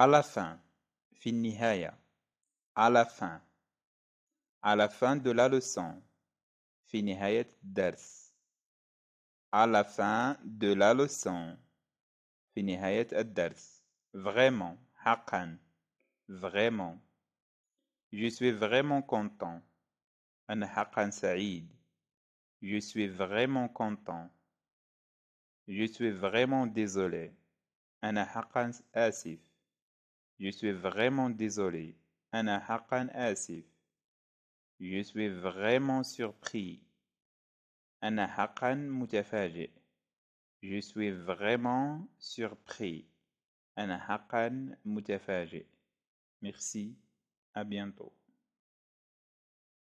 à la fin, finihaya, à la fin, à la fin de la leçon, finihayat ders, à la fin de la leçon, fin ders vraiment, haqqan, vraiment, je suis vraiment content, Un haqqan saïd. je suis vraiment content, je suis vraiment désolé, Un haqqan asif, je suis vraiment désolé. Ana haqqan asif. Je suis vraiment surpris. Ana haqqan mutafaji. Je suis vraiment surpris. Ana haqqan mutafaji. Merci. À bientôt.